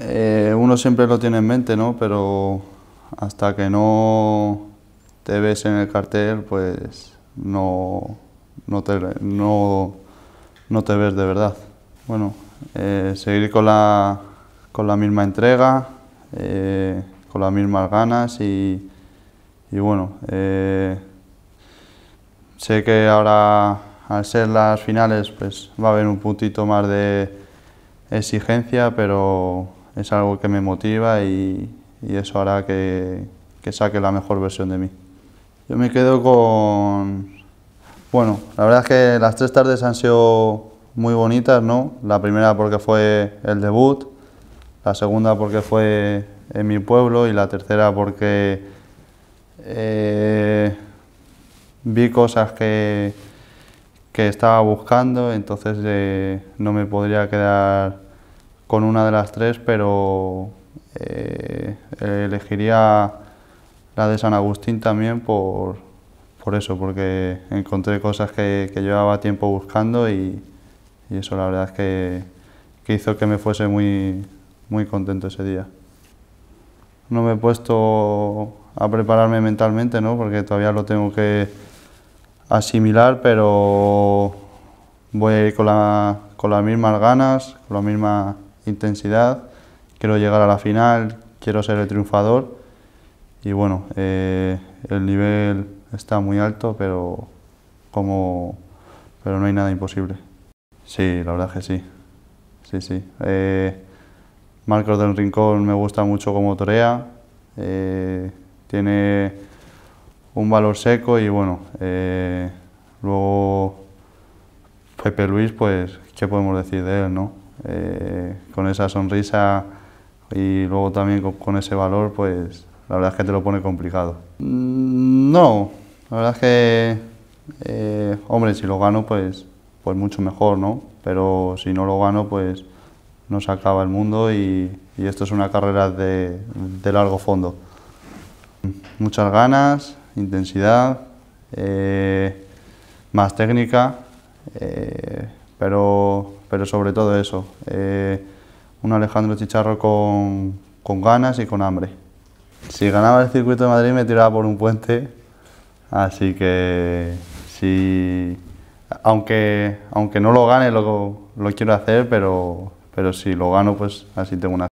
Eh, uno siempre lo tiene en mente, Pero hasta que no te ves en el cartel, pues no, no, te, ves de verdad. Bueno, eh, seguir con la, con la misma entrega, eh, con las mismas ganas y, y bueno, sé que ahora al ser las finales pues va a haber un puntito más de exigencia, pero es algo que me motiva y, eso hará que, saque la mejor versión de mí. Yo me quedo con... Bueno, la verdad es que las tres tardes han sido muy bonitas, ¿no? La primera porque fue el debut, la segunda porque fue en mi pueblo y la tercera porque eh, vi cosas que, que estaba buscando, entonces eh, no me podría quedar con una de las tres, pero eh, elegiría la de San Agustín también por, por eso, porque encontré cosas que, llevaba tiempo buscando y, eso la verdad es que, hizo que me fuese muy, muy contento ese día. No me he puesto a prepararme mentalmente, porque todavía lo tengo que asimilar, pero voy a ir con, con las mismas ganas, con la misma intensidad, quiero llegar a la final, quiero ser el triunfador y bueno, eh, el nivel está muy alto, pero, como, pero no hay nada imposible. Sí, la verdad que sí, sí, sí. Eh, Marcos del Rincón me gusta mucho como torea, eh, tiene un valor seco y bueno, luego Pepe Luis, pues, ¿qué podemos decir de él, no? Eh, con esa sonrisa y luego también con, ese valor, pues la verdad es que te lo pone complicado. Mm, no, la verdad es que, eh, hombre, si lo gano, pues, pues mucho mejor, ¿no? Pero si no lo gano, pues no se acaba el mundo y, esto es una carrera de, de largo fondo. Muchas ganas, intensidad, eh, más técnica, pero pero sobre todo eso, eh, un Alejandro Chicharro con, ganas y con hambre. Si ganaba el circuito de Madrid me tiraba por un puente, así que si, aunque, aunque no lo gane lo, lo quiero hacer, pero, pero si lo gano pues así tengo una...